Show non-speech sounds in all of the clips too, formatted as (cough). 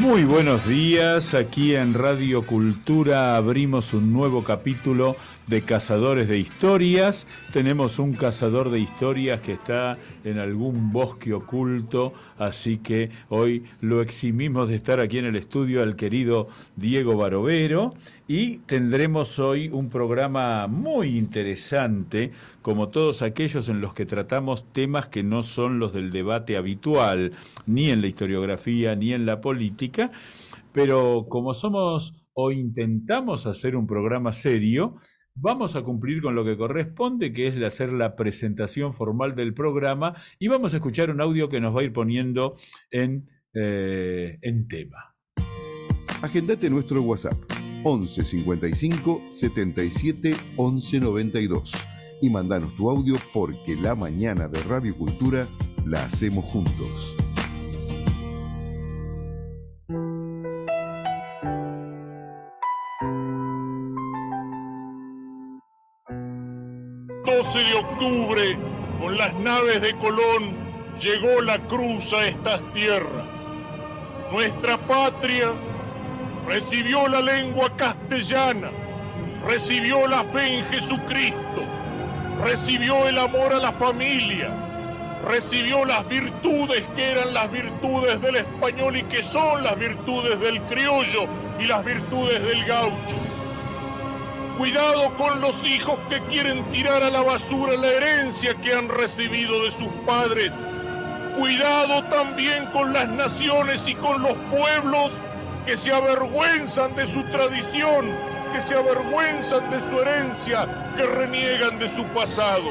Muy buenos días, aquí en Radio Cultura abrimos un nuevo capítulo de Cazadores de Historias. Tenemos un cazador de historias que está en algún bosque oculto, así que hoy lo eximimos de estar aquí en el estudio al querido Diego Barovero y tendremos hoy un programa muy interesante como todos aquellos en los que tratamos temas que no son los del debate habitual, ni en la historiografía, ni en la política, pero como somos o intentamos hacer un programa serio, vamos a cumplir con lo que corresponde, que es hacer la presentación formal del programa, y vamos a escuchar un audio que nos va a ir poniendo en, eh, en tema. Agendate nuestro WhatsApp 11 77 11 92 y mandanos tu audio porque la mañana de Radio Cultura la hacemos juntos. 12 de octubre, con las naves de Colón, llegó la cruz a estas tierras. Nuestra patria recibió la lengua castellana, recibió la fe en Jesucristo, recibió el amor a la familia, recibió las virtudes que eran las virtudes del español y que son las virtudes del criollo y las virtudes del gaucho. Cuidado con los hijos que quieren tirar a la basura la herencia que han recibido de sus padres. Cuidado también con las naciones y con los pueblos que se avergüenzan de su tradición que se avergüenzan de su herencia, que reniegan de su pasado.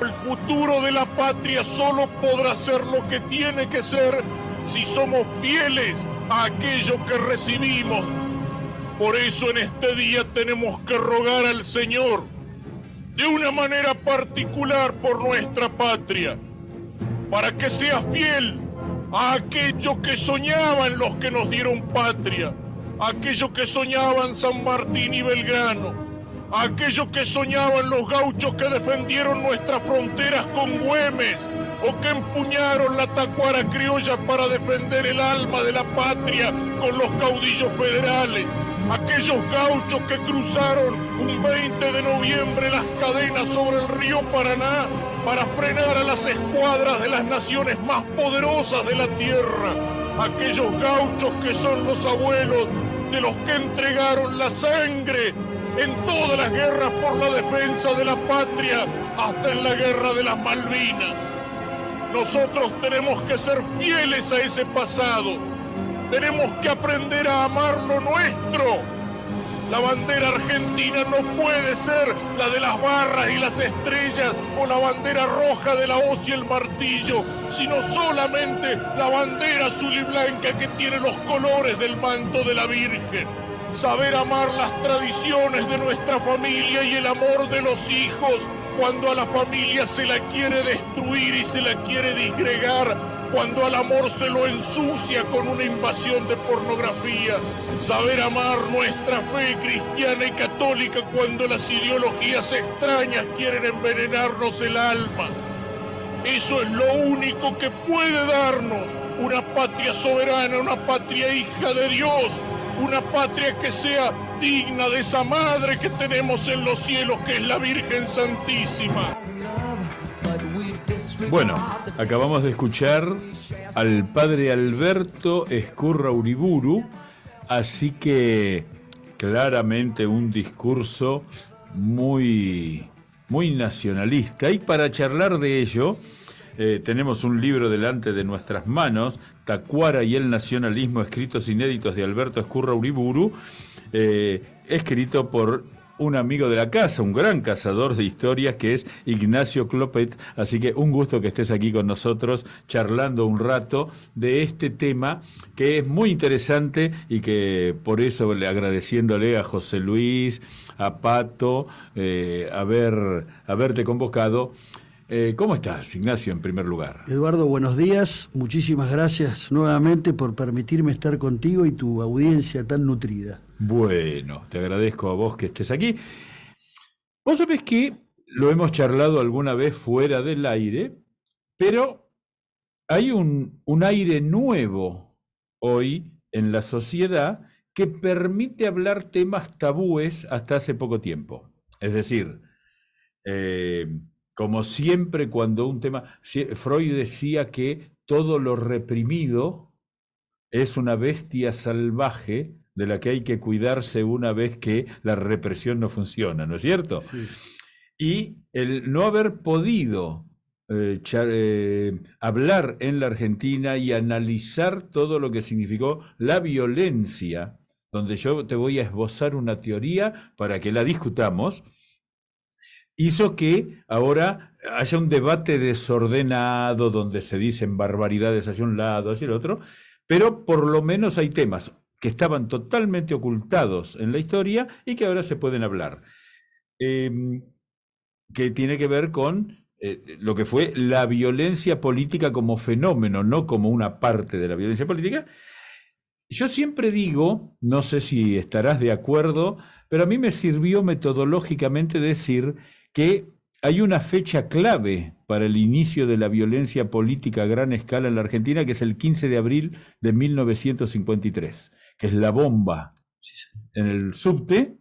El futuro de la patria solo podrá ser lo que tiene que ser si somos fieles a aquello que recibimos. Por eso en este día tenemos que rogar al Señor de una manera particular por nuestra patria, para que sea fiel a aquello que soñaban los que nos dieron patria Aquellos que soñaban San Martín y Belgrano, Aquellos que soñaban los gauchos que defendieron nuestras fronteras con Güemes o que empuñaron la tacuara criolla para defender el alma de la patria con los caudillos federales, aquellos gauchos que cruzaron un 20 de noviembre las cadenas sobre el río Paraná para frenar a las escuadras de las naciones más poderosas de la tierra aquellos gauchos que son los abuelos de los que entregaron la sangre en todas las guerras por la defensa de la patria, hasta en la guerra de las Malvinas. Nosotros tenemos que ser fieles a ese pasado, tenemos que aprender a amar lo nuestro la bandera argentina no puede ser la de las barras y las estrellas o la bandera roja de la hoz y el martillo, sino solamente la bandera azul y blanca que tiene los colores del manto de la Virgen. Saber amar las tradiciones de nuestra familia y el amor de los hijos cuando a la familia se la quiere destruir y se la quiere disgregar cuando al amor se lo ensucia con una invasión de pornografía. Saber amar nuestra fe cristiana y católica cuando las ideologías extrañas quieren envenenarnos el alma. Eso es lo único que puede darnos una patria soberana, una patria hija de Dios, una patria que sea digna de esa madre que tenemos en los cielos, que es la Virgen Santísima. Bueno, acabamos de escuchar al padre Alberto Escurra Uriburu, así que claramente un discurso muy, muy nacionalista. Y para charlar de ello, eh, tenemos un libro delante de nuestras manos, Tacuara y el nacionalismo, escritos inéditos de Alberto Escurra Uriburu, eh, escrito por un amigo de la casa, un gran cazador de historias que es Ignacio Clopet. Así que un gusto que estés aquí con nosotros charlando un rato de este tema que es muy interesante y que por eso le agradeciéndole a José Luis, a Pato, eh, haberte convocado. Eh, ¿Cómo estás, Ignacio, en primer lugar? Eduardo, buenos días. Muchísimas gracias nuevamente por permitirme estar contigo y tu audiencia tan nutrida. Bueno, te agradezco a vos que estés aquí. Vos sabés que lo hemos charlado alguna vez fuera del aire, pero hay un, aire nuevo hoy en la sociedad que permite hablar temas tabúes hasta hace poco tiempo. Es decir, eh, como siempre cuando un tema, Freud decía que todo lo reprimido es una bestia salvaje de la que hay que cuidarse una vez que la represión no funciona, ¿no es cierto? Y el no haber podido eh, eh, hablar en la Argentina y analizar todo lo que significó la violencia, donde yo te voy a esbozar una teoría para que la discutamos, hizo que ahora haya un debate desordenado donde se dicen barbaridades hacia un lado, hacia el otro, pero por lo menos hay temas que estaban totalmente ocultados en la historia y que ahora se pueden hablar, em, que tiene que ver con eh, lo que fue la violencia política como fenómeno, no como una parte de la violencia política. Yo siempre digo, no sé si estarás de acuerdo, pero a mí me sirvió metodológicamente decir que hay una fecha clave para el inicio de la violencia política a gran escala en la Argentina, que es el 15 de abril de 1953, que es la bomba en el subte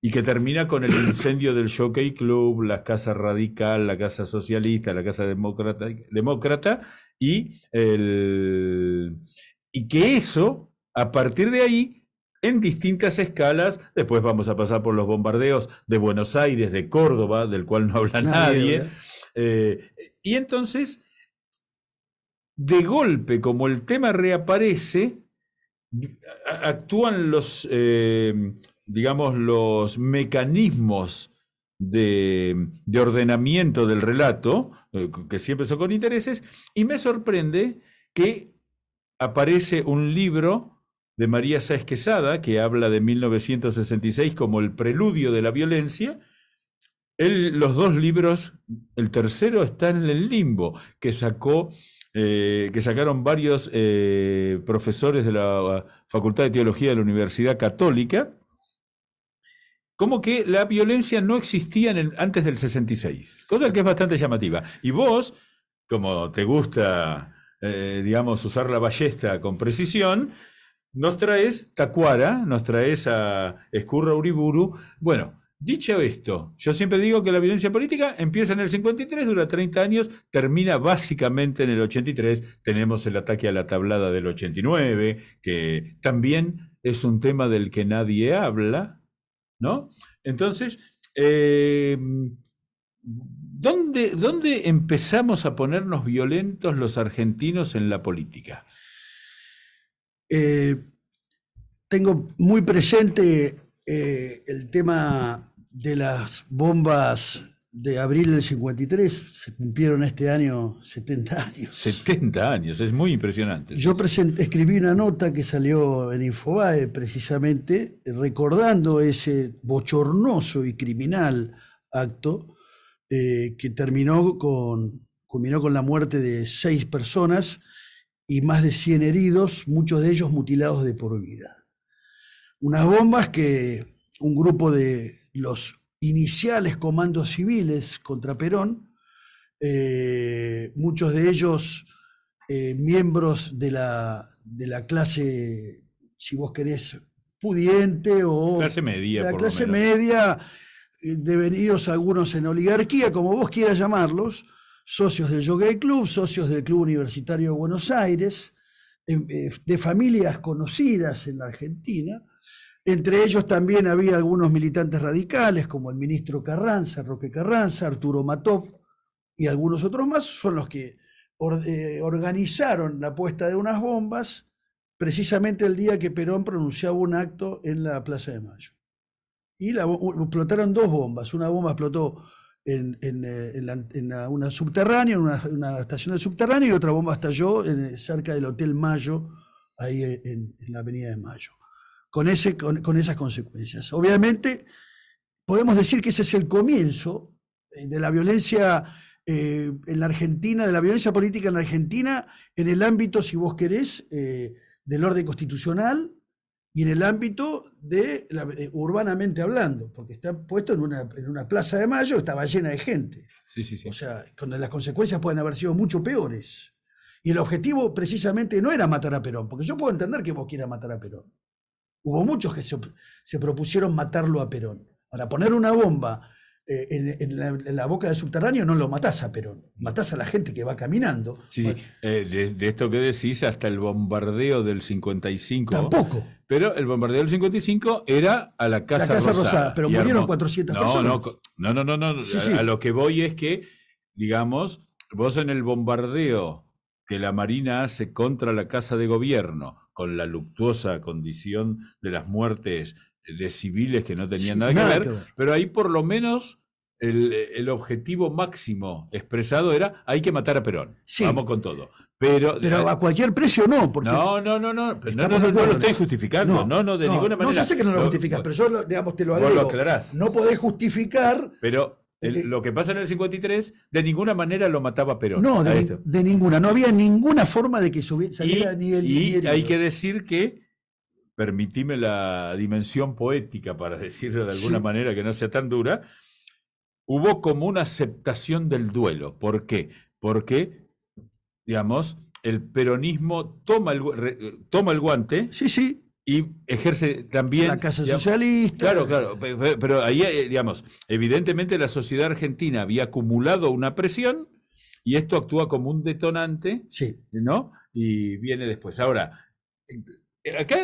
y que termina con el incendio del Jockey Club, la Casa Radical, la Casa Socialista, la Casa Demócrata, demócrata y, y que eso, a partir de ahí, en distintas escalas. Después vamos a pasar por los bombardeos de Buenos Aires, de Córdoba, del cual no habla nadie. Eh, y entonces, de golpe, como el tema reaparece, actúan los, eh, digamos, los mecanismos de, de, ordenamiento del relato, eh, que siempre son con intereses, y me sorprende que aparece un libro de María Sáez Quesada, que habla de 1966 como el preludio de la violencia, los dos libros, el tercero está en el limbo, que sacó, eh, que sacaron varios eh, profesores de la uh, Facultad de Teología de la Universidad Católica, como que la violencia no existía antes del 66, cosa que es bastante llamativa. Y vos, como te gusta, eh, digamos, usar la ballesta con precisión, nos traes Tacuara, nos traes a Escurra Uriburu. Bueno, dicho esto, yo siempre digo que la violencia política empieza en el 53, dura 30 años, termina básicamente en el 83. Tenemos el ataque a la tablada del 89, que también es un tema del que nadie habla, ¿no? Entonces, eh, ¿dónde empezamos a ponernos violentos los argentinos en la política? Eh, tengo muy presente eh, el tema de las bombas de abril del 53, se cumplieron este año 70 años. 70 años, es muy impresionante. Yo escribí una nota que salió en Infobae precisamente recordando ese bochornoso y criminal acto eh, que terminó con, culminó con la muerte de seis personas y más de 100 heridos, muchos de ellos mutilados de por vida. Unas bombas que un grupo de los iniciales comandos civiles contra Perón, eh, muchos de ellos eh, miembros de la, de la clase, si vos querés, pudiente o... Clase media. La clase media, eh, devenidos algunos en oligarquía, como vos quieras llamarlos, socios del Jockey Club, socios del Club Universitario de Buenos Aires, em, eh, de familias conocidas en la Argentina. Entre ellos también había algunos militantes radicales, como el ministro Carranza, Roque Carranza, Arturo Matov y algunos otros más, son los que eh, organizaron la puesta de unas bombas precisamente el día que Perón pronunciaba un acto en la Plaza de Mayo. Y la, explotaron dos bombas. Una bomba explotó en, en, eh, una subterránea, en una, estación de subterráneo, y otra bomba estalló eh, cerca del Hotel Mayo, ahí eh, en, la Avenida de Mayo, con, ese, con, esas consecuencias. Obviamente, podemos decir que ese es el comienzo de la violencia en la Argentina, de la violencia política en la Argentina, en el ámbito, si vos querés, del orden constitucional, y en el ámbito de, eh, urbanamente hablando, porque está puesto en una, plaza de mayo, estaba llena de gente. Sí, O sea, las consecuencias pueden haber sido mucho peores. Y el objetivo precisamente no era matar a Perón, porque yo puedo entender que vos quieras matar a Perón. Hubo muchos que se, se propusieron matarlo a Perón. Ahora, poner una bomba eh, en, la, boca del subterráneo no lo matás pero matas matás a la gente que va caminando. Sí, eh, de, esto que decís hasta el bombardeo del 55. Tampoco. Pero el bombardeo del 55 era a la Casa, la casa Rosada, Pero murieron 400 personas. No, no, no, no. a lo que voy es que, digamos, vos en el bombardeo que la Marina hace contra la Casa de Gobierno, con la luctuosa condición de las muertes de civiles que no tenían nada, que, ver, pero ahí por lo menos el, el, objetivo máximo expresado era hay que matar a Perón. Vamos con todo. Pero, pero a cualquier precio no, porque no, no, no, no, no, no, no lo estoy justificando, no, no, no de ninguna manera. No, yo sé que no lo, justificas, pero yo digamos te lo agrego. lo aclarás. No podés justificar. Pero este lo que pasa en el 53, de ninguna manera lo mataba Perón. No, de, de ninguna. No había ninguna forma de que saliera ni el. Y hay que decir que permitime la dimensión poética, para decirlo de alguna manera que no sea tan dura, hubo como una aceptación del duelo. ¿Por qué? Porque, digamos, el peronismo toma el, toma el guante. Sí, sí. Y ejerce también. La Casa Socialista. Claro, claro. Pero ahí, eh, digamos, evidentemente la sociedad argentina había acumulado una presión y esto actúa como un detonante. Sí. ¿No? Y viene después. Ahora, eh, acá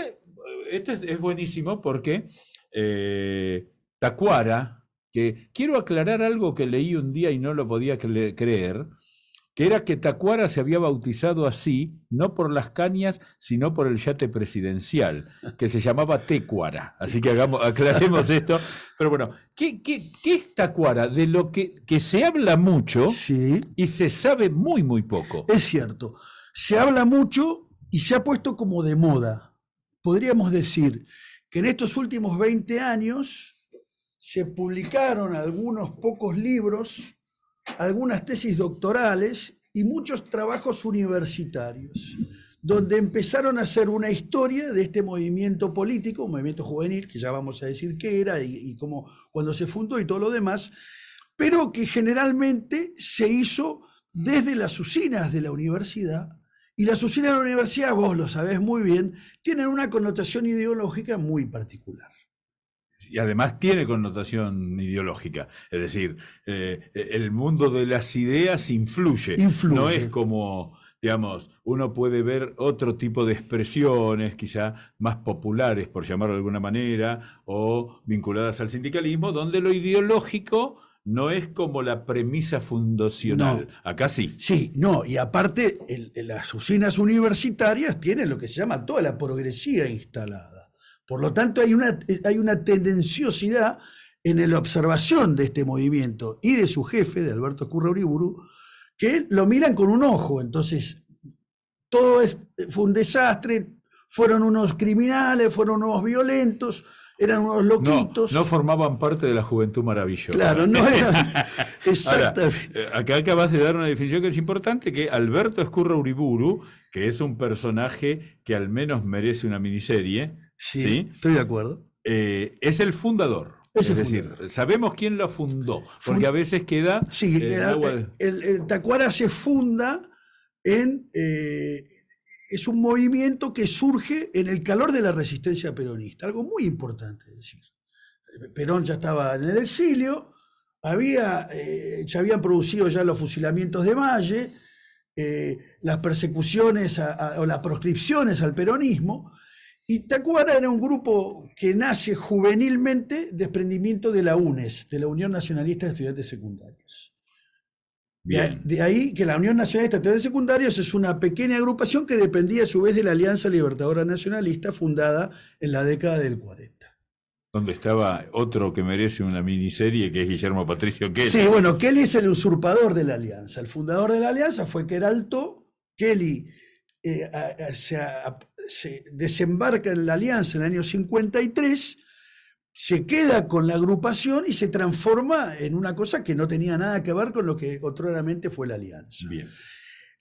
esto es, buenísimo porque eh, Tacuara, que quiero aclarar algo que leí un día y no lo podía creer, que era que Tacuara se había bautizado así, no por las cañas, sino por el yate presidencial, que se llamaba Tecuara. Así que hagamos, aclaremos (laughs) esto. Pero bueno, ¿qué, es Tacuara? De lo que, se habla mucho y se sabe muy, muy poco. Es cierto. Se habla mucho y se ha puesto como de moda podríamos decir que en estos últimos 20 años se publicaron algunos pocos libros, algunas tesis doctorales y muchos trabajos universitarios, donde empezaron a hacer una historia de este movimiento político, un movimiento juvenil, que ya vamos a decir qué era y, y cómo, cuando se fundó y todo lo demás, pero que generalmente se hizo desde las usinas de la universidad y las usinas de la universidad, vos lo sabés muy bien, tienen una connotación ideológica muy particular. Y además tiene connotación ideológica, es decir, eh, el mundo de las ideas influye. No es como, digamos, uno puede ver otro tipo de expresiones, quizá más populares, por llamarlo de alguna manera, o vinculadas al sindicalismo, donde lo ideológico no es como la premisa fundacional. Acá sí. Sí, no, y aparte las usinas universitarias tienen lo que se llama toda la progresía instalada. Por lo tanto, hay una, tendenciosidad en la observación de este movimiento y de su jefe, de Alberto Curra Uriburu, que lo miran con un ojo. Entonces, todo fue un desastre, fueron unos criminales, fueron unos violentos, eran unos loquitos. No, formaban parte de la juventud maravillosa. Claro, no eran. (laughs) Exactamente. Eh, acá acabas de dar una definición que es importante, que Alberto Escurra Uriburu, que es un personaje que al menos merece una miniserie. Sí, estoy de acuerdo. Eh, es el fundador. Es, decir, sabemos quién lo fundó, porque a veces queda... Sí, eh, el, Tacuara se funda en es un movimiento que surge en el calor de la resistencia peronista, algo muy importante decir. Perón ya estaba en el exilio, había, eh, se habían producido ya los fusilamientos de Valle, eh, las persecuciones o las proscripciones al peronismo, y Tacuara era un grupo que nace juvenilmente desprendimiento de la UNES, de la Unión Nacionalista de Estudiantes Secundarios. De, ahí que la Unión Nacionalista de Estatales Secundarios es una pequeña agrupación que dependía a su vez de la Alianza Libertadora Nacionalista fundada en la década del 40. Donde estaba otro que merece una miniserie, que es Guillermo Patricio Kelly. Sí, bueno, Kelly es el usurpador de la Alianza. El fundador de la Alianza fue Queralto. Kelly eh, se, desembarca en la Alianza en el año 53 se queda con la agrupación y se transforma en una cosa que no tenía nada que ver con lo que otroramente fue la alianza.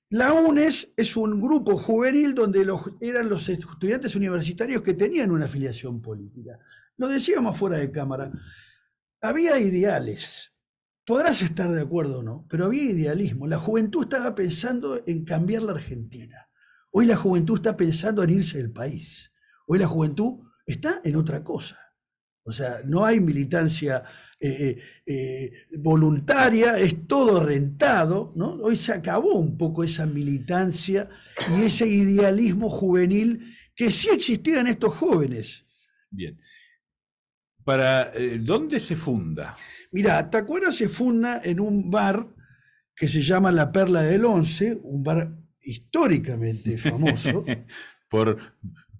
La UNES es un grupo juvenil donde eran los estudiantes universitarios que tenían una afiliación política. Lo decíamos fuera de cámara. Había ideales. Podrás estar de acuerdo o no, pero había idealismo. La juventud estaba pensando en cambiar la Argentina. Hoy la juventud está pensando en irse del país. Hoy la juventud está en otra cosa. O sea, no hay militancia eh, eh, eh, voluntaria, es todo rentado, ¿no? Hoy se acabó un poco esa militancia y ese idealismo juvenil que sí existía en estos jóvenes. Bien. Para, ¿Dónde se funda? Mira, Tacuara se funda en un bar que se llama La Perla del Once, un bar históricamente (laughs) famoso. por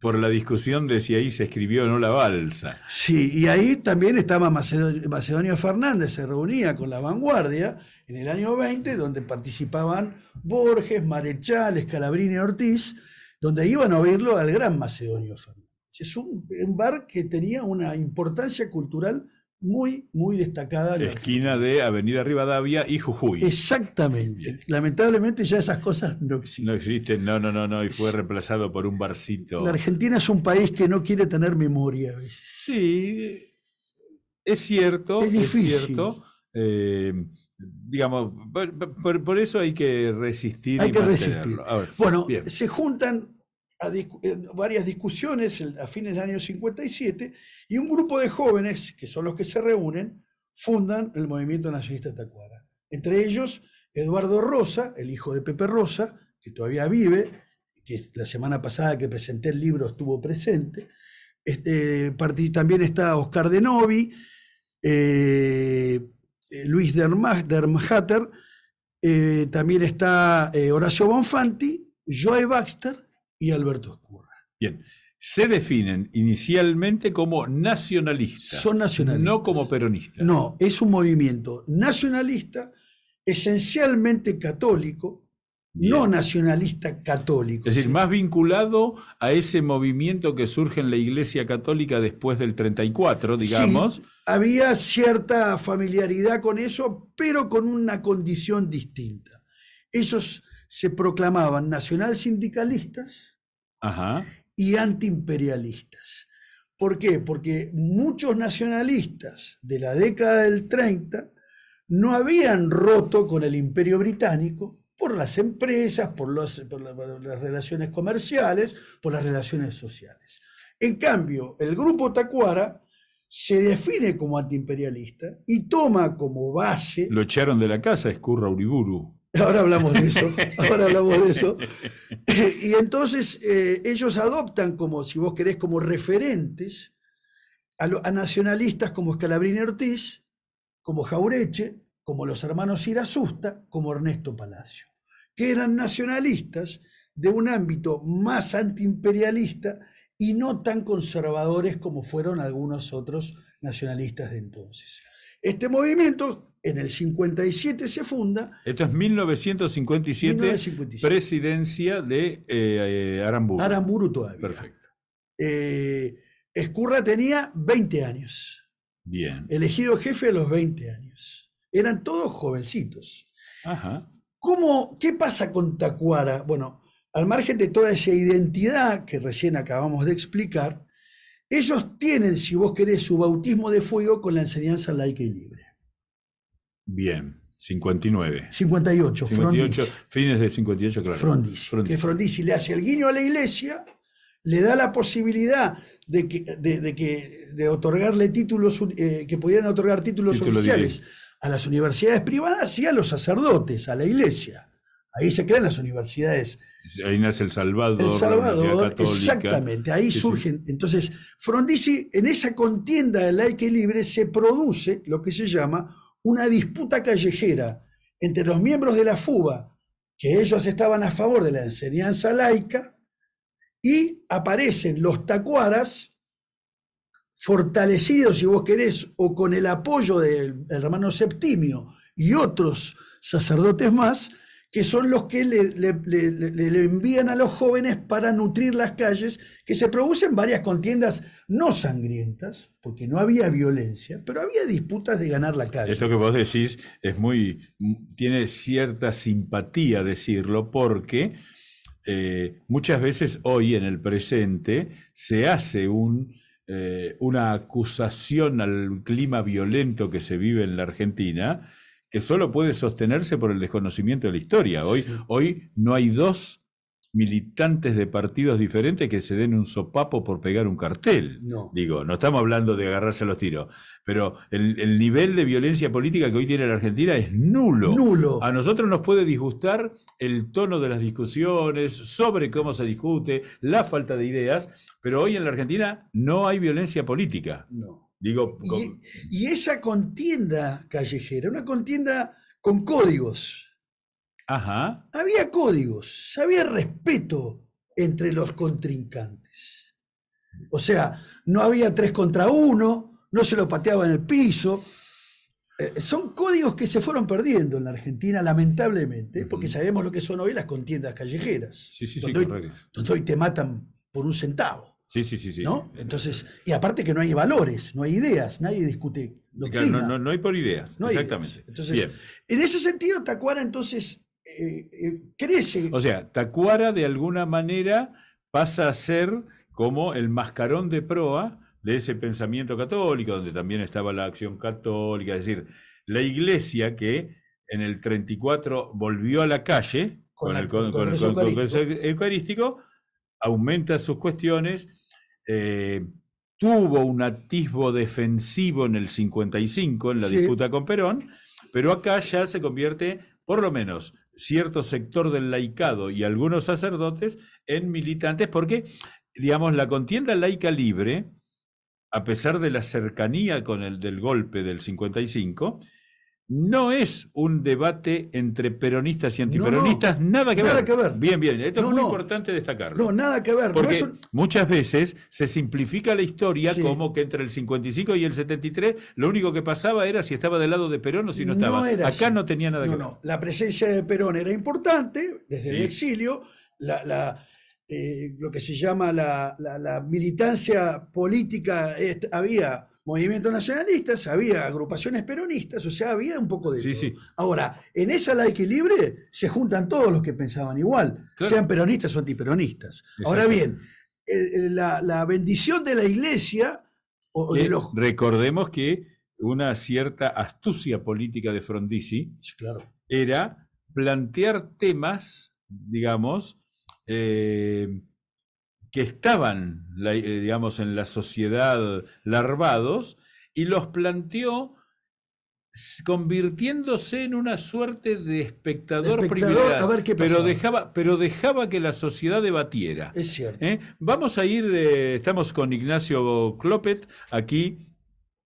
por la discusión de si ahí se escribió o no la balsa. Sí, y ahí también estaba Macedonio Fernández, se reunía con la vanguardia en el año 20, donde participaban Borges, Marechal, Escalabrini Ortiz, donde iban a oírlo al gran Macedonio Fernández. Es un, un bar que tenía una importancia cultural muy, muy destacada. La esquina de Avenida Rivadavia y Jujuy. Exactamente. Lamentablemente ya esas cosas no existen. No existen, no, no, no, no, y fue reemplazado por un barcito. La Argentina es un país que no quiere tener memoria a veces. Sí, es cierto. Es difícil. cierto. Eh, digamos, por, por, eso hay que resistir. Hay que resistir. bueno, se juntan eh, varias discusiones a fines del año 57 y un grupo de jóvenes, que son los que se reúnen, fundan el movimiento nacionalista Tacuara. Entre ellos, Eduardo Rosa, el hijo de Pepe Rosa, que todavía vive, que la semana pasada que presenté el libro estuvo presente. Este, también está Oscar eh, eh, de Novi, Luis Dermhatter. también está Horacio Bonfanti, Joe Baxter y Alberto Escurra. Bien, se definen inicialmente como nacionalistas. Son nacionalistas. No como peronistas. No, es un movimiento nacionalista, esencialmente católico, no nacionalista católico. Es decir, más vinculado a ese movimiento que surge en la Iglesia Católica después del 34, digamos. Sí, había cierta familiaridad con eso, pero con una condición distinta. Ellos se proclamaban nacional sindicalistas y antiimperialistas. ¿Por qué? Porque muchos nacionalistas de la década del 30 no habían roto con el imperio británico por las empresas, por, por las relaciones comerciales, por las relaciones sociales. En cambio, el grupo Tacuara se define como antiimperialista y toma como base... Lo echaron de la casa, Escurra Uriburu. Ahora hablamos de eso, ahora hablamos de eso. (laughs) y entonces eh, ellos adoptan como, si vos querés, como referentes a, nacionalistas como Scalabrini Ortiz, como Jaureche, como los hermanos Irasusta, como Ernesto Palacio, que eran nacionalistas de un ámbito más antiimperialista y no tan conservadores como fueron algunos otros nacionalistas de entonces. Este movimiento en el 57 se funda. Esto es 1957, presidencia de eh, Aramburu. Aramburu todavía. Perfecto. Eh, Escurra tenía 20 años. Bien. Elegido jefe a los 20 años. Eran todos jovencitos. Ajá. ¿Qué pasa con Tacuara? Bueno, al margen de toda esa identidad que recién acabamos de explicar, ellos tienen, si vos querés, su bautismo de fuego con la enseñanza laica y libre. Bien. 59. 58, 58 Frondizi. Fines de 58, claro. Frondizi, Que Frondizi le hace el guiño a la iglesia, le da la posibilidad de, que, que, de otorgarle títulos, eh, que pudieran otorgar títulos oficiales a las universidades privadas y a los sacerdotes, a la iglesia. Ahí se crean las universidades. Ahí nace El Salvador. El Salvador, exactamente. Ahí surgen. Entonces, Frondizi, en esa contienda del aire libre, se produce lo que se llama una disputa callejera entre los miembros de la FUBA, que ellos estaban a favor de la enseñanza laica, y aparecen los tacuaras, fortalecidos, si vos querés, o con el apoyo del hermano Septimio y otros sacerdotes más, que son los que le, envían a los jóvenes para nutrir las calles, que se producen varias contiendas no sangrientas, porque no había violencia, pero había disputas de ganar la calle. Esto que vos decís es muy, tiene cierta simpatía decirlo, porque eh, muchas veces hoy en el presente se hace eh, una acusación al clima violento que se vive en la Argentina, que solo puede sostenerse por el desconocimiento de la historia. Hoy, hoy no hay dos militantes de partidos diferentes que se den un sopapo por pegar un cartel. No. Digo, no estamos hablando de agarrarse a los tiros, pero el, el, nivel de violencia política que hoy tiene la Argentina es nulo. Nulo. A nosotros nos puede disgustar el tono de las discusiones, sobre cómo se discute, la falta de ideas, pero hoy en la Argentina no hay violencia política. No y, esa contienda callejera, una contienda con códigos. Ajá. Había códigos, había respeto entre los contrincantes. O sea, no había tres contra uno, no se lo pateaba en el piso. Eh, son códigos que se fueron perdiendo en la Argentina, lamentablemente, porque sabemos lo que son hoy las contiendas callejeras. Sí, sí, sí, hoy te matan por un centavo. Sí, sí, sí, sí. ¿No? Entonces, y aparte que no hay valores, no hay ideas, nadie discute. Claro, no, no, no, hay por ideas, exactamente. Bien. en ese sentido, Tacuara entonces crece. Eh, eh, o sea, Tacuara de alguna manera pasa a ser como el mascarón de proa de ese pensamiento católico, donde también estaba la acción católica, es decir, la iglesia que en el 34 volvió a la calle con, el, con, Eucarístico aumenta sus cuestiones, eh, tuvo un atisbo defensivo en el 55, en la disputa con Perón, pero acá ya se convierte, por lo menos, cierto sector del laicado y algunos sacerdotes en militantes, porque, digamos, la contienda laica libre, a pesar de la cercanía con el del golpe del 55, no es un debate entre peronistas y antiperonistas, nada, que, nada ver. que, ver. Bien, bien, esto es muy importante destacarlo. No, nada que ver. Porque muchas veces se simplifica la historia como que entre el 55 y el 73 lo único que pasaba era si estaba del lado de Perón o si no estaba. Acá no tenía nada que ver. No, la presencia de Perón era importante desde el exilio, eh, lo que se llama la, militancia política, había Movimiento nacionalistas, había agrupaciones peronistas, o sea, había un poco de... Sí, Ahora, en esa la equilibre se juntan todos los que pensaban igual, sean peronistas o antiperonistas. Ahora bien, la, bendición de la iglesia... Recordemos que una cierta astucia política de Frondizi era plantear temas, digamos, eh, que estaban, eh, digamos, en la sociedad larvados y los planteó convirtiéndose en una suerte de espectador, espectador privado, pero dejaba, pero dejaba que la sociedad debatiera. Es cierto. ¿eh? Vamos a ir, eh, estamos con Ignacio Clopet aquí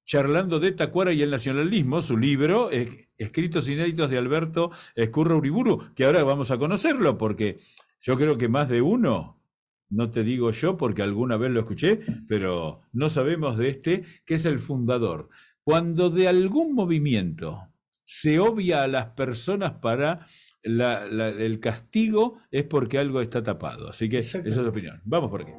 charlando de Tacuara y el nacionalismo, su libro, Escritos Inéditos de Alberto Escurra Uriburu, que ahora vamos a conocerlo, porque yo creo que más de uno no te digo yo porque alguna vez lo escuché, pero no sabemos de este, que es el fundador. Cuando de algún movimiento se obvia a las personas para el castigo, es porque algo está tapado. Así que esa es la opinión. Vamos por aquí.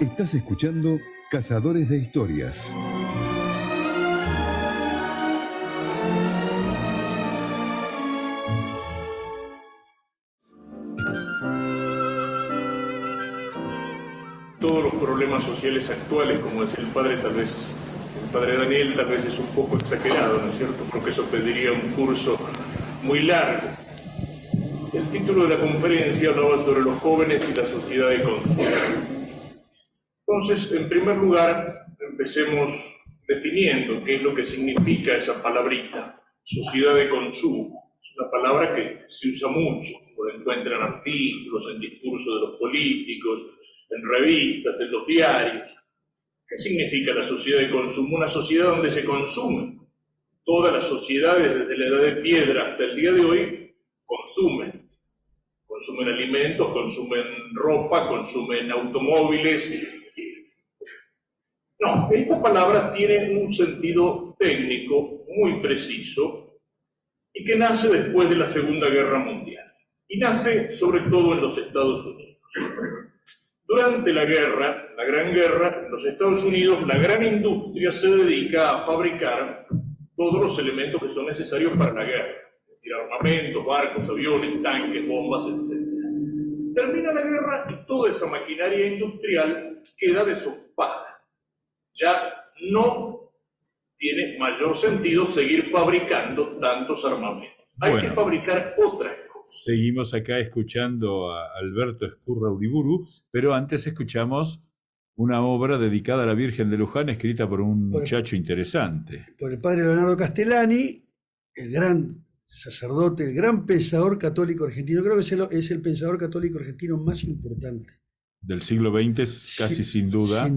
Estás escuchando Cazadores de Historias. sociales actuales, como decía el padre, tal vez el padre Daniel tal vez es un poco exagerado, ¿no es cierto? Porque eso pediría un curso muy largo. El título de la conferencia hablaba sobre los jóvenes y la sociedad de consumo. Entonces, en primer lugar, empecemos definiendo qué es lo que significa esa palabrita, sociedad de consumo. Es una palabra que se usa mucho, lo en artículos, en discursos de los políticos, en revistas, en los diarios. ¿Qué significa la sociedad de consumo? Una sociedad donde se consume. Todas las sociedades, desde la edad de piedra hasta el día de hoy, consumen. Consumen alimentos, consumen ropa, consumen automóviles. No, esta palabra tiene un sentido técnico muy preciso y que nace después de la Segunda Guerra Mundial. Y nace sobre todo en los Estados Unidos. Durante la guerra, la Gran Guerra, los Estados Unidos, la gran industria se dedica a fabricar todos los elementos que son necesarios para la guerra. Es decir, armamentos, barcos, aviones, tanques, bombas, etc. Termina la guerra y toda esa maquinaria industrial queda desocupada. Ya no tiene mayor sentido seguir fabricando tantos armamentos. Hay que fabricar otras Seguimos acá escuchando a Alberto Escurra Uriburu, pero antes escuchamos una obra dedicada a la Virgen de Luján, escrita por un muchacho interesante. Por el padre Leonardo Castellani, el gran sacerdote, el gran pensador católico argentino. Creo que es el pensador católico argentino más importante del siglo XX, casi sin duda.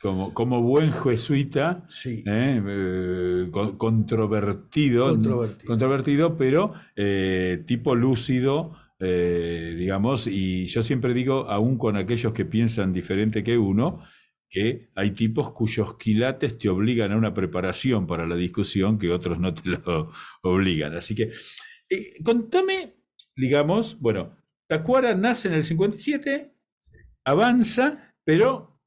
Como, como buen jesuita, ¿eh? Eh, controvertido, controvertido, pero eh, tipo lúcido, digamos, y yo siempre digo, aún con aquellos que piensan diferente que uno, que hay tipos cuyos quilates te obligan a una preparación para la discusión que otros no te (laughs) lo obligan. Así que, contame, digamos, bueno, Tacuara nace en el 57, avanza, pero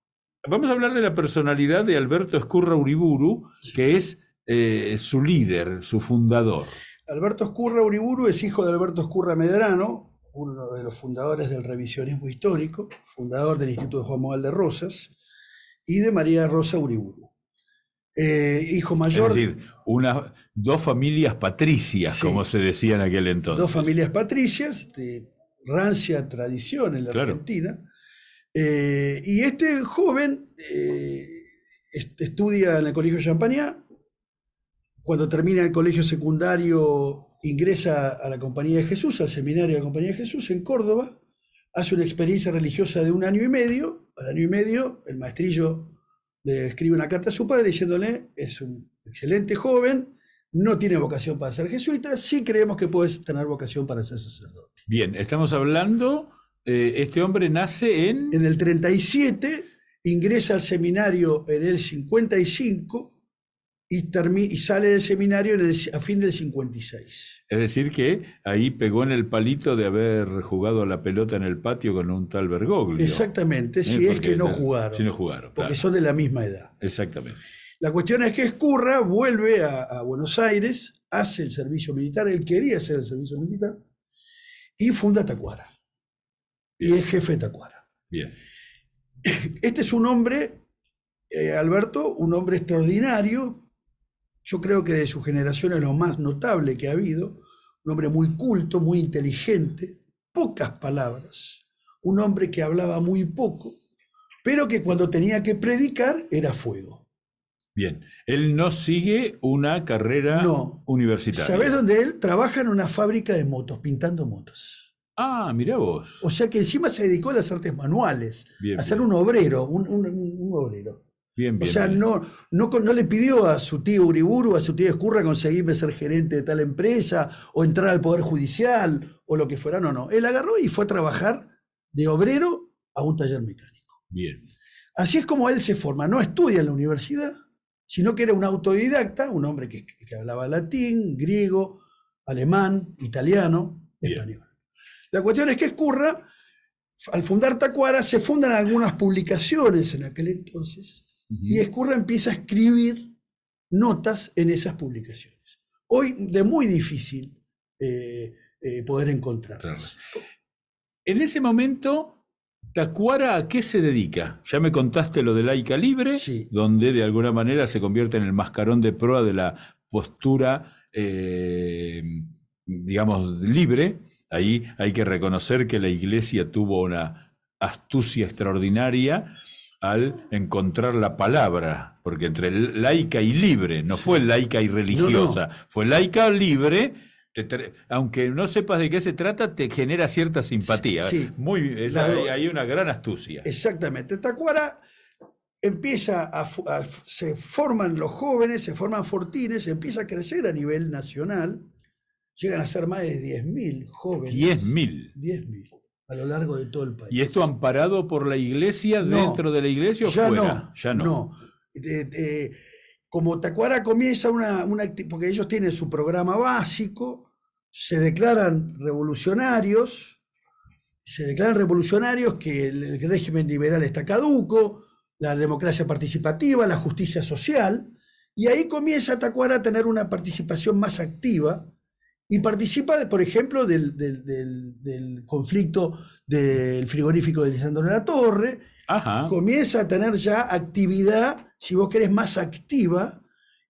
vamos a hablar de la personalidad de Alberto Escurra Uriburu, que es eh, su líder, su fundador. Alberto Escurra Uriburu es hijo de Alberto Escurra Medrano, uno de los fundadores del revisionismo histórico, fundador del Instituto Juan Manuel de Rosas, y de María Rosa Uriburu. Eh, hijo mayor. Es decir, dos familias patricias, como se decía en aquel entonces. Dos familias patricias, de rancia tradición en la Argentina, eh, y este joven eh, estudia en el Colegio Champaña. cuando termina el colegio secundario ingresa a la Compañía de Jesús, al seminario de la Compañía de Jesús en Córdoba, hace una experiencia religiosa de un año y medio, al año y medio el maestrillo le escribe una carta a su padre diciéndole, es un excelente joven, no tiene vocación para ser jesuita, sí creemos que puedes tener vocación para ser sacerdote. Bien, estamos hablando eh, este hombre nace en... En el 37, ingresa al seminario en el 55 y, y sale del seminario a fin del 56. Es decir, que ahí pegó en el palito de haber jugado a la pelota en el patio con un tal Bergoglio. Exactamente, eh, si es que no jugaron. Si no jugaron. Porque son de la misma edad. Exactamente. La cuestión es que Escurra vuelve a, Buenos Aires, hace el servicio militar, él quería hacer el servicio militar, y funda Tacuara y es jefe de Tacuara. Bien. Este es un hombre, eh, Alberto, un hombre extraordinario. Yo creo que de su generación es lo más notable que ha habido. Un hombre muy culto, muy inteligente, pocas palabras. Un hombre que hablaba muy poco, pero que cuando tenía que predicar era fuego. Bien. Él no sigue una carrera universitaria. ¿Sabes dónde él trabaja en una fábrica de motos, pintando motos? Ah, mirá vos. O sea que encima se dedicó a las artes manuales, a ser un obrero, un, obrero. Bien, o sea, No, no, le pidió a su tío Uriburu, a su tío Escurra, conseguirme ser gerente de tal empresa, o entrar al Poder Judicial, o lo que fuera, no, no. Él agarró y fue a trabajar de obrero a un taller mecánico. Bien. Así es como él se forma. No estudia en la universidad, sino que era un autodidacta, un hombre que hablaba latín, griego, alemán, italiano, español. La cuestión es que Escurra, al fundar Tacuara, se fundan algunas publicaciones en aquel entonces y Escurra empieza a escribir notas en esas publicaciones. Hoy de muy difícil eh, eh, poder encontrarlas. En ese momento, Tacuara, ¿a qué se dedica? Ya me contaste lo de Laica Libre, donde de alguna manera se convierte en el mascarón de proa de la postura, eh, digamos, libre, Ahí hay que reconocer que la iglesia tuvo una astucia extraordinaria al encontrar la palabra, porque entre laica y libre, no fue laica y religiosa, fue laica libre, aunque no sepas de qué se trata, te genera cierta simpatía. Sí, Muy, hay, una gran astucia. Exactamente. Tacuara empieza se forman los jóvenes, se forman fortines, empieza a crecer a nivel nacional llegan a ser más de 10.000 jóvenes. 10.000. 10.000 a lo largo de todo el país. ¿Y esto amparado por la iglesia, dentro de la iglesia o ya fuera? No, ya no. no. Este, este, como Tacuara comienza una, porque ellos tienen su programa básico, se declaran revolucionarios, se declaran revolucionarios que el régimen liberal está caduco, la democracia participativa, la justicia social, y ahí comienza Tacuara a tener una participación más activa y participa, por ejemplo, del, conflicto del frigorífico de Lisandro de la Torre. Comienza a tener ya actividad, si vos querés, más activa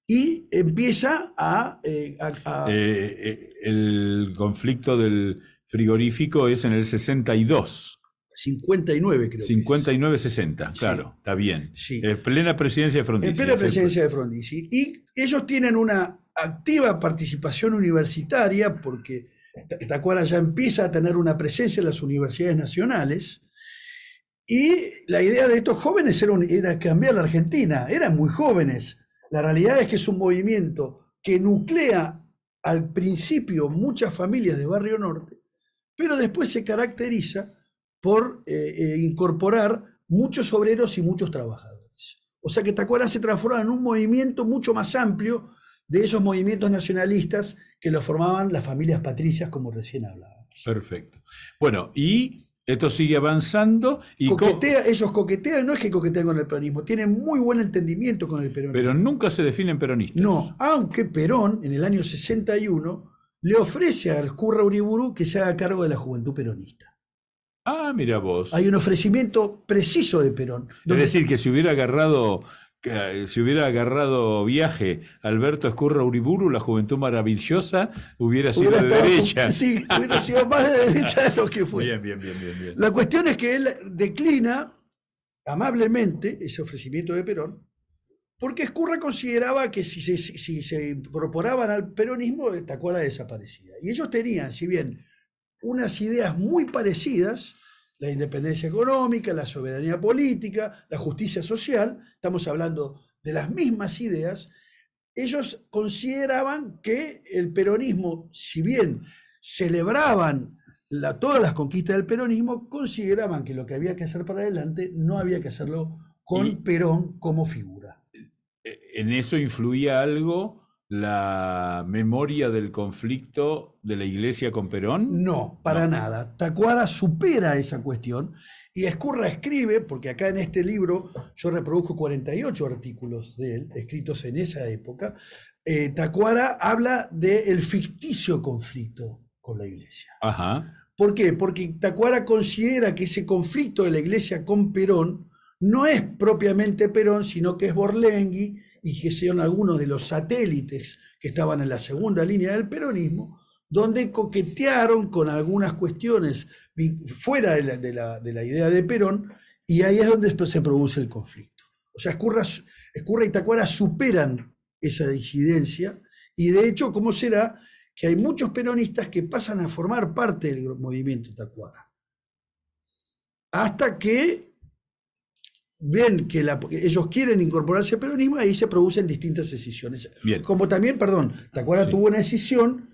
y empieza a... Eh, eh, eh, el conflicto del frigorífico es en el 62. 59, creo. 59-60, claro, está bien. Sí. Eh, plena presidencia de Frondizi. En plena presidencia de Frondizi. Y ellos tienen una activa participación universitaria, porque Tacuara ya empieza a tener una presencia en las universidades nacionales, y la idea de estos jóvenes era, cambiar la Argentina, eran muy jóvenes. La realidad es que es un movimiento que nuclea al principio muchas familias de Barrio Norte, pero después se caracteriza por eh, eh, incorporar muchos obreros y muchos trabajadores. O sea que Tacuara se transforma en un movimiento mucho más amplio de esos movimientos nacionalistas que lo formaban las familias patricias, como recién hablábamos. Perfecto. Bueno, y esto sigue avanzando y ellos coquetean, no es que coquetean con el peronismo, tienen muy buen entendimiento con el peronismo. Pero nunca se definen peronistas. No, aunque Perón en el año 61 le ofrece al Curra Uriburu que se haga cargo de la juventud peronista. Ah, mira vos. Hay un ofrecimiento preciso de Perón. Es decir, que si hubiera agarrado eh, si hubiera agarrado viaje Alberto Escurra Uriburu, la juventud maravillosa, hubiera sido de derecha. Sí, hubiera sido más de derecha de lo que fue. Bien, bien, bien, bien, La cuestión es que él declina amablemente ese ofrecimiento de Perón, porque Escurra consideraba que si se, se incorporaban al peronismo, Tacuara desaparecía. Y ellos tenían, si bien unas ideas muy parecidas, la independencia económica, la soberanía política, la justicia social, estamos hablando de las mismas ideas, ellos consideraban que el peronismo, si bien celebraban todas las conquistas del peronismo, consideraban que lo que había que hacer para adelante no había que hacerlo con Perón como figura. ¿En eso influía algo la memoria del conflicto de la iglesia con Perón? No, para nada. Tacuara supera esa cuestión y Escurra escribe, porque acá en este libro yo reproduzco 48 artículos de él, escritos en esa época, eh, Tacuara habla del ficticio conflicto con la iglesia. Ajá. ¿Por qué? Porque Tacuara considera que ese conflicto de la iglesia con Perón no es propiamente Perón, sino que es Borlengui, y que sean algunos de los satélites que estaban en la segunda línea del peronismo, donde coquetearon con algunas cuestiones fuera de la, idea de Perón, y ahí es donde se produce el conflicto. O sea, Escurra, Escurra y Tacuara superan esa disidencia, y de hecho, ¿cómo será que hay muchos peronistas que pasan a formar parte del movimiento Tacuara? Hasta que ven que ellos quieren incorporarse al peronismo, ahí se producen distintas decisiones. Como también, perdón, Tacuara tuvo una decisión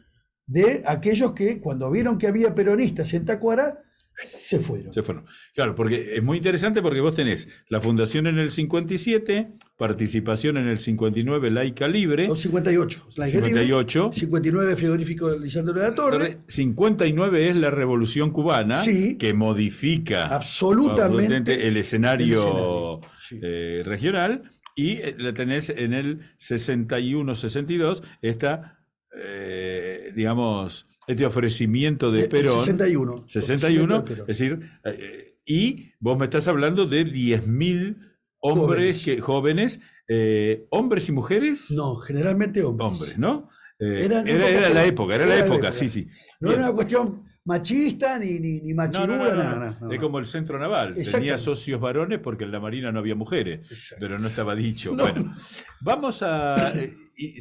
de aquellos que cuando vieron que había peronistas en Tacuara, se fueron. Se fueron. Claro, porque es muy interesante porque vos tenés la fundación en el 57, participación en el 59, Laica Libre. O 58. Laica 58. 59, Frigorífico Lisandro de la Torre. 59 es la Revolución Cubana, que modifica absolutamente el escenario, eh, regional. Y eh, la tenés en el 61-62, esta, eh, digamos, este ofrecimiento de, pero Perón. 61. 61, es decir, eh, y vos me estás hablando de 10.000 hombres jóvenes, eh, hombres y mujeres. No, generalmente hombres. Hombres, ¿no? Eh, era, la época, era, la, época, sí, sí. No era una cuestión machista ni, ni, nada, Es como el centro naval, tenía socios varones porque en la marina no había mujeres, pero no estaba dicho. (laughs) Bueno, vamos a,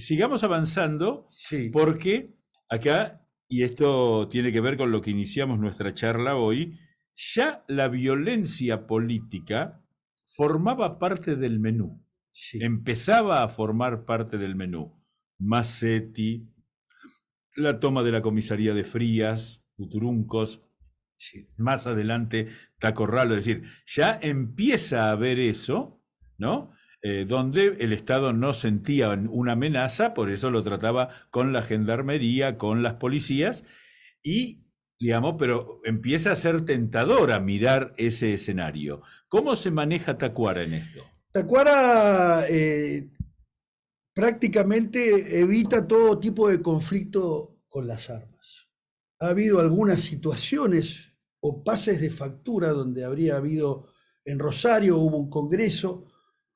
sigamos avanzando porque acá y esto tiene que ver con lo que iniciamos nuestra charla hoy, ya la violencia política formaba parte del menú, empezaba a formar parte del menú. Massetti, la toma de la comisaría de Frías, Utruncos, más adelante Tacorralo, es decir, ya empieza a haber eso, ¿no? Eh, donde el Estado no sentía una amenaza, por eso lo trataba con la gendarmería, con las policías, y, digamos, pero empieza a ser tentador a mirar ese escenario. ¿Cómo se maneja Tacuara en esto? Tacuara eh, prácticamente evita todo tipo de conflicto con las armas. Ha habido algunas situaciones o pases de factura donde habría habido, en Rosario hubo un congreso,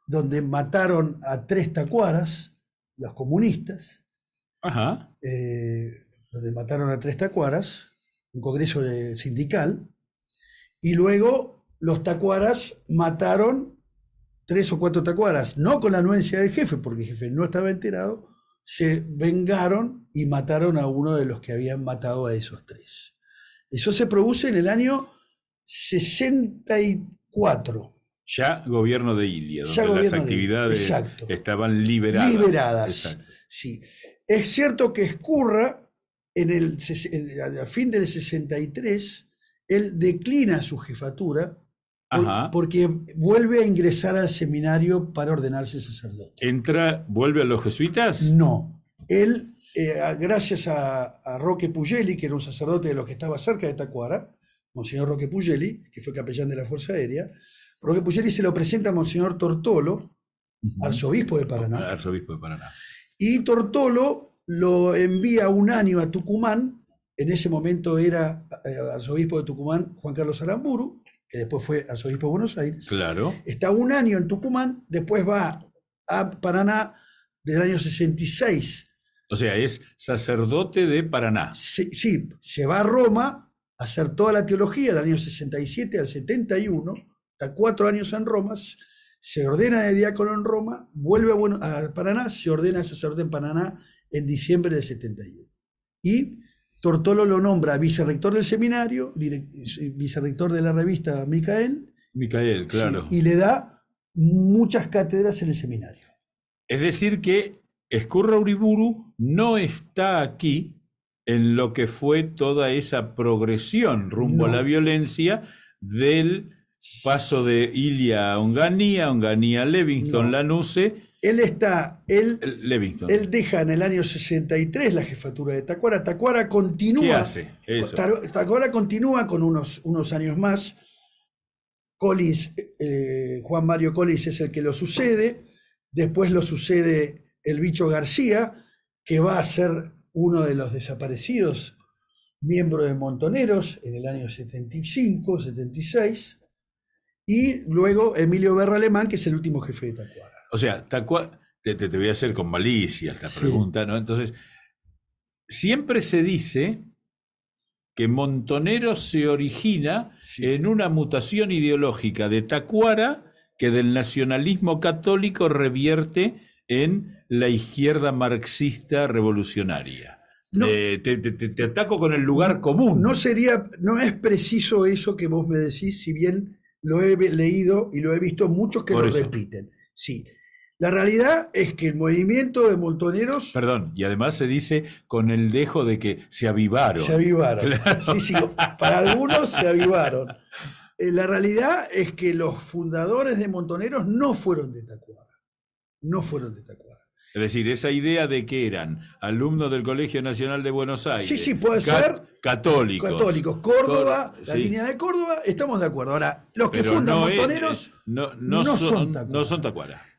donde mataron a tres tacuaras, los comunistas, eh, donde mataron a tres tacuaras, un congreso sindical, y luego los tacuaras mataron tres o cuatro tacuaras, no con la anuencia del jefe, porque el jefe no estaba enterado, se vengaron y mataron a uno de los que habían matado a esos tres. Eso se produce en el año 64. Ya gobierno de Ilia, donde las actividades estaban liberadas. Liberadas, sí. Es cierto que escurra, a fin del 63, él declina su jefatura porque vuelve a ingresar al seminario para ordenarse sacerdote. ¿Entra, vuelve a los jesuitas? No. Él, eh, gracias a, Roque Pugelli, que era un sacerdote de los que estaba cerca de Tacuara, Monseñor Roque Pugelli, que fue capellán de la Fuerza Aérea, Roque Puglieri se lo presenta a Monseñor Tortolo, arzobispo de Paraná. Arzobispo de Paraná. Y Tortolo lo envía un año a Tucumán, en ese momento era eh, arzobispo de Tucumán Juan Carlos Aramburu, que después fue arzobispo de Buenos Aires. Claro. Está un año en Tucumán, después va a Paraná del año 66. O sea, es sacerdote de Paraná. Sí, sí, se va a Roma a hacer toda la teología del año 67 al 71 está cuatro años en Roma, se ordena de diácono en Roma, vuelve a, Paraná, se ordena sacerdote en Paraná en diciembre del 71. Y Tortolo lo nombra vicerrector del seminario, vicerrector de la revista Micael. Micael, claro. y le da muchas cátedras en el seminario. Es decir, que Escurra Uriburu no está aquí en lo que fue toda esa progresión rumbo a la violencia del Paso de Ilia a Unganía, Unganía a Livingston, Lanuse. Él está, él, él deja en el año 63 la jefatura de Tacuara. Tacuara continúa. Tacuara continúa con unos, unos años más. Eh, Juan Mario Collins es el que lo sucede. Después lo sucede el bicho García, que va a ser uno de los desaparecidos, miembro de Montoneros en el año 75, 76 y luego Emilio Berra Alemán, que es el último jefe de Tacuara. O sea, Tacuara, te, te, voy a hacer con malicia esta pregunta, ¿no? Entonces, siempre se dice que Montonero se origina en una mutación ideológica de Tacuara que del nacionalismo católico revierte en la izquierda marxista revolucionaria. Eh, te, te, ataco con el lugar común. No sería, no es preciso eso que vos me decís, si bien lo he leído y lo he visto muchos que lo repiten. Sí. La realidad es que el movimiento de montoneros. Perdón, y además se dice con el dejo de que se avivaron. Se avivaron. (laughs) Sí, sí, para algunos se avivaron. Eh, la realidad es que los fundadores de montoneros no fueron de Tacuara. No fueron de Tacuara. Es decir, esa idea de que eran alumnos del Colegio Nacional de Buenos Aires. Sí, sí, puede ser. Católicos. Católicos. Córdoba, la línea de Córdoba, estamos de acuerdo. Ahora, los que fundan Montoneros no, son, tacuara. no son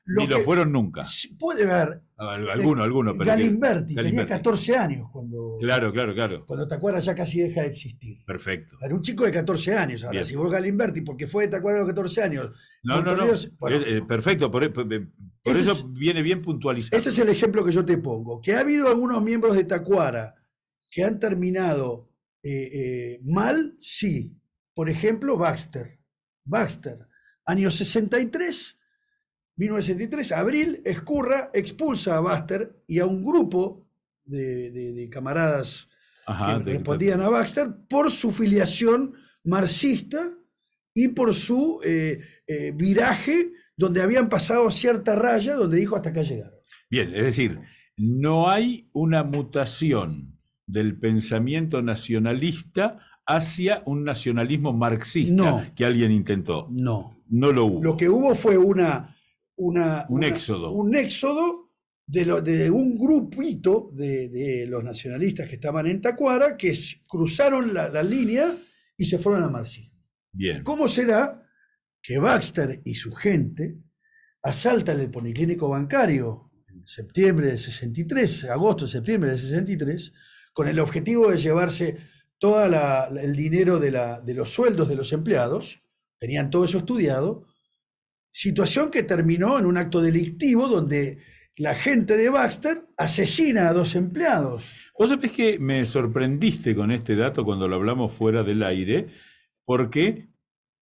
Lo ni lo fueron nunca. Puede haber. Alguno, eh, alguno. Pero Galimberti, tenía 14 años cuando. Claro, claro, claro. Cuando Tacuara ya casi deja de existir. Perfecto. Era un chico de 14 años. Ahora, si vos Galimberti, porque fue de Tacuara a los 14 años, no, no, no. Eh, eh, perfecto, por, e, eso viene bien puntualizado. Ese es el ejemplo que yo te pongo. Que ha habido algunos miembros de Tacuara que han terminado eh, mal, sí. Por ejemplo, Baxter. Baxter, año 63, 1963, abril, escurra, expulsa a Baxter y a un grupo de, camaradas que respondían a Baxter por su filiación marxista y por su eh, viraje donde habían pasado cierta raya, donde dijo hasta acá llegaron. Bien, es decir, no hay una mutación del pensamiento nacionalista hacia un nacionalismo marxista que alguien intentó. No. No lo hubo. Lo que hubo fue una... un éxodo. Un éxodo de, de un grupito de, los nacionalistas que estaban en Tacuara que cruzaron la, línea y se fueron a marxismo. Bien. ¿Cómo será? que Baxter y su gente asaltan el policlínico bancario en septiembre de 63, agosto, septiembre de 63, con el objetivo de llevarse todo el dinero de, de los sueldos de los empleados, tenían todo eso estudiado, situación que terminó en un acto delictivo donde la gente de Baxter asesina a dos empleados. Vos sabés que me sorprendiste con este dato cuando lo hablamos fuera del aire, porque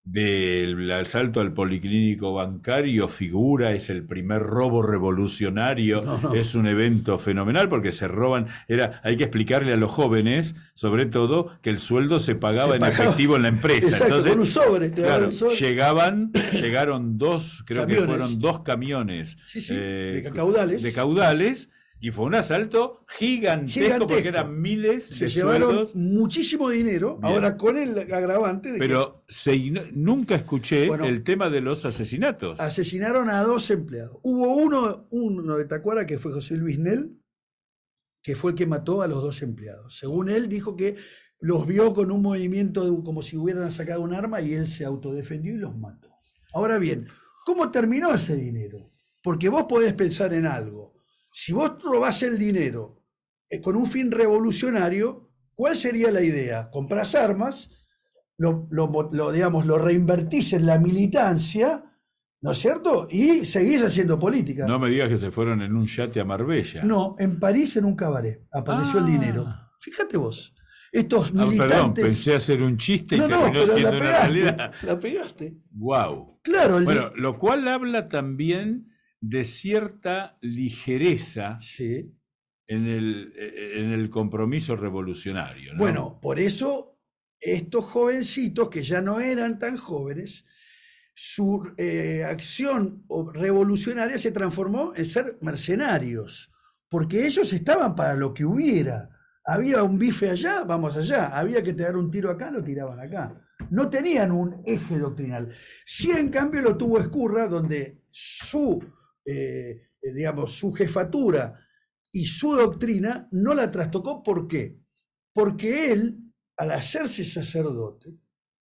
del asalto al policlínico bancario figura, es el primer robo revolucionario, es un evento fenomenal porque se roban, era, hay que explicarle a los jóvenes, sobre todo, que el sueldo se pagaba, en efectivo en la empresa. llegaban, llegaron dos, creo que fueron dos camiones eh, De caudales y fue un asalto gigantesco, porque eran miles se llevaron muchísimo dinero, ahora con el agravante de Pero nunca escuché el tema de los asesinatos. Asesinaron a dos empleados. Hubo uno, uno de Tacuara que fue José Luis Nel, que fue el que mató a los dos empleados. Según él, dijo que los vio con un movimiento como si hubieran sacado un arma y él se autodefendió y los mató. Ahora bien, ¿cómo terminó ese dinero? Porque vos podés pensar en algo si vos robás el dinero eh, con un fin revolucionario, ¿cuál sería la idea? Compras armas, lo, digamos, lo reinvertís en la militancia, ¿no es cierto? Y seguís haciendo política. No me digas que se fueron en un yate a Marbella. No, en París en un cabaret apareció el ah. dinero. Fíjate vos. Estos ah, militantes. perdón, pensé hacer un chiste y terminó no, pero siendo una realidad. La pegaste. Wow. Claro, bueno, lo cual habla también de cierta ligereza e, e, en, el, compromiso revolucionario. Bueno, por eso estos jovencitos, que ya no eran tan jóvenes, su eh, acción revolucionaria se transformó en ser mercenarios, porque ellos estaban para lo que hubiera. Había un bife allá, vamos allá. Había que tirar un tiro acá, lo tiraban acá. No tenían un eje doctrinal. Sí, en cambio, lo tuvo Escurra, donde su eh, eh, digamos, su jefatura y su doctrina, no la trastocó. ¿Por qué? Porque él, al hacerse sacerdote,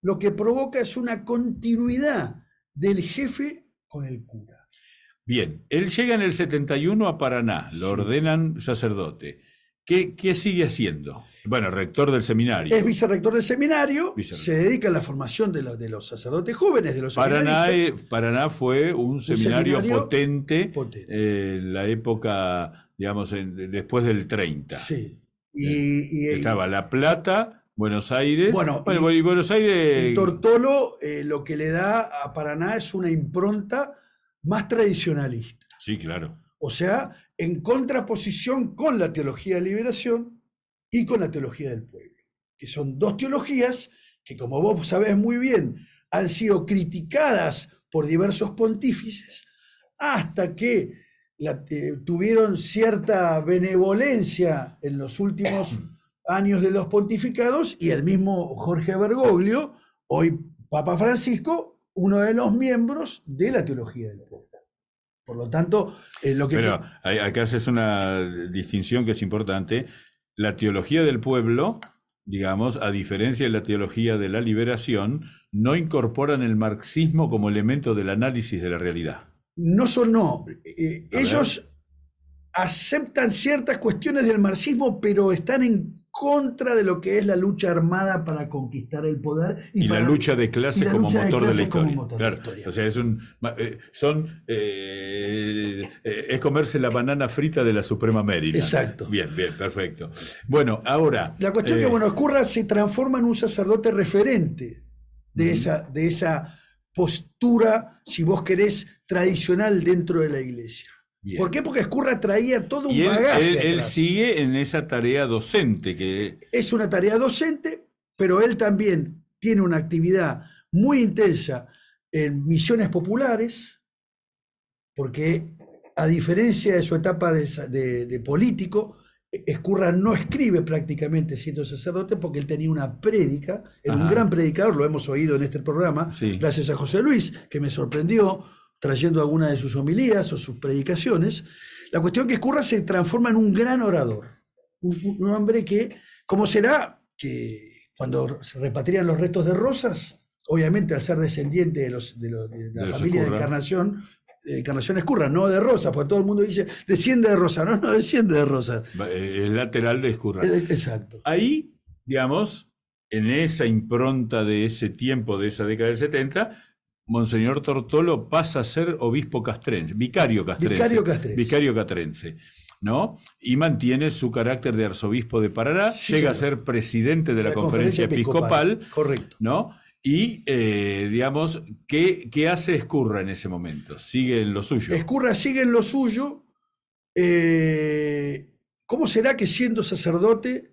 lo que provoca es una continuidad del jefe con el cura. Bien, él llega en el 71 a Paraná, lo ordenan sacerdote. ¿Qué, sigue haciendo? Bueno, rector del seminario. Es vicerrector del seminario, se dedica a la formación de, los sacerdotes jóvenes, de los Paraná, Paraná fue un, seminario, potente, eh, en la época, digamos, después del 30. Sí. Y, eh, Estaba La Plata, Buenos Aires. Bueno, y, Buenos Aires. Tortolo eh, lo que le da a Paraná es una impronta más tradicionalista. Sí, claro. O sea, en contraposición con la teología de liberación y con la teología del pueblo, que son dos teologías que, como vos sabés muy bien, han sido criticadas por diversos pontífices hasta que eh, tuvieron cierta benevolencia en los últimos (clears throat) años de los pontificados y el mismo Jorge Bergoglio, hoy Papa Francisco, uno de los miembros de la teología del pueblo. Por lo tanto, eh, lo que... Pero acá haces una distinción que es importante. La teología del pueblo, digamos, a diferencia de la teología de la liberación, no incorporan el marxismo como elemento del análisis de la realidad. No son, no. Eh, ellos aceptan ciertas cuestiones del marxismo, pero están en contra de lo que es la lucha armada para conquistar el poder. Y, la lucha de clase como motor de la historia. O sea, es, un, eh, son, eh, eh, es comerse la banana frita de la Suprema Mérida. Exacto. Bien, bien, perfecto. Bueno, ahora... La cuestión que, bueno, se transforma en un sacerdote referente de, esa, de esa postura, si vos querés, tradicional dentro de la iglesia. ¿Por qué? Porque Escurra traía todo un bagaje. Él, sigue en esa tarea docente que es una tarea docente, pero él también tiene una actividad muy intensa en misiones populares, porque a diferencia de su etapa de, político, e-, Escurra no escribe prácticamente siendo sacerdote porque él tenía una prédica, era un gran predicador, lo hemos oído en este programa, gracias a José Luis, que me sorprendió trayendo alguna de sus homilías o sus predicaciones, la cuestión que Escurra se transforma en un gran orador, un, hombre que, ¿cómo será que cuando se repatrian los restos de Rosas, obviamente al ser descendiente de, los, la familia de Encarnación, Encarnación Escurra, no de Rosas, porque todo el mundo dice, desciende de Rosas, no, no desciende de Rosas. Eh, el lateral de Escurra. Eh, exacto. Ahí, digamos, en esa impronta de ese tiempo, de esa década del 70, Monseñor Tortolo pasa a ser obispo castrense, vicario castrense. Vicario castrense. ¿no? Y mantiene su carácter de arzobispo de Paraná, llega a ser presidente de la, conferencia, episcopal, correcto. ¿no? Y, eh, digamos, ¿qué, hace Escurra en ese momento? Sigue en lo suyo. Escurra sigue en lo suyo. Eh, ¿Cómo será que siendo sacerdote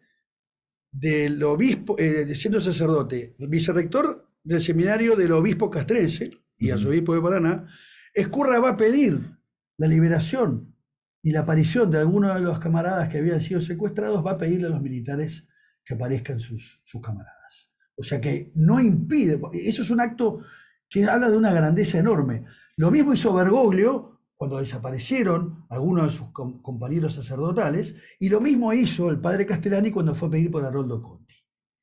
del obispo, eh, siendo sacerdote, vicerrector del seminario del obispo castrense y al obispo de Paraná, Escurra va a pedir la liberación y la aparición de algunos de los camaradas que habían sido secuestrados, va a pedirle a los militares que aparezcan sus, camaradas. O sea que no impide, eso es un acto que habla de una grandeza enorme. Lo mismo hizo Bergoglio cuando desaparecieron algunos de sus compañeros sacerdotales, y lo mismo hizo el padre Castellani cuando fue a pedir por Haroldo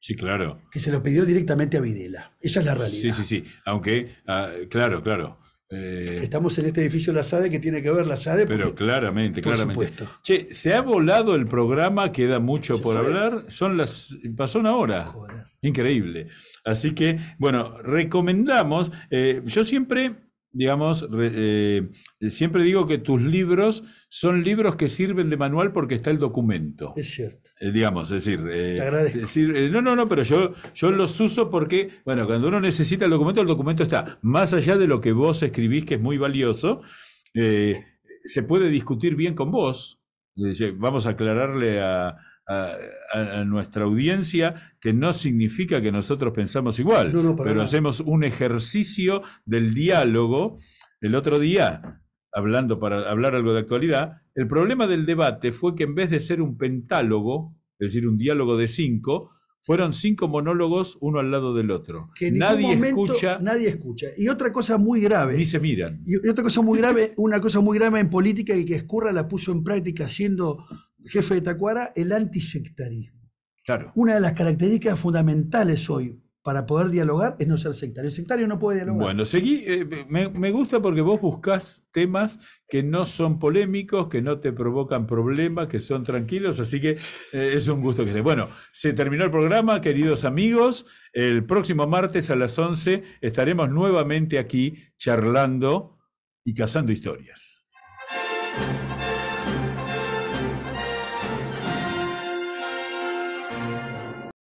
Sí, claro. Que se lo pidió directamente a Videla. Esa es la realidad. Sí, sí, sí. Aunque, ah, claro, claro. Eh, estamos en este edificio de la SADE que tiene que ver la SADE. pero claramente, por claramente. Che, se ha volado el programa, queda mucho por hablar. Son las. pasó una hora. Increíble. Así que, bueno, recomendamos. Eh, yo siempre digamos, eh, siempre digo que tus libros son libros que sirven de manual porque está el documento. Es cierto. Eh, digamos, es decir, eh, no, no, no, pero yo, yo los uso porque, bueno, cuando uno necesita el documento, el documento está. Más allá de lo que vos escribís, que es muy valioso, se puede discutir bien con vos. Vamos a aclararle a, a, nuestra audiencia, que no significa que nosotros pensamos igual, pero hacemos un ejercicio del diálogo. El otro día, hablando para hablar algo de actualidad, el problema del debate fue que en vez de ser un pentálogo, es decir, un diálogo de cinco, fueron cinco monólogos uno al lado del otro. Que nadie escucha. Nadie escucha. Y otra cosa muy grave. Ni se miran. Y otra cosa muy grave, una cosa muy grave en política y que Escurra la puso en práctica haciendo jefe de Tacuara, el antisectarismo. Claro. Una de las características fundamentales hoy para poder dialogar es no ser sectario. El sectario no puede dialogar. Bueno, seguí, eh, me, gusta porque vos buscas temas que no son polémicos, que no te provocan problemas, que son tranquilos, así que eh, es un gusto que estés. Bueno, se terminó el programa, queridos amigos. El próximo martes a las 11 estaremos nuevamente aquí charlando y cazando historias.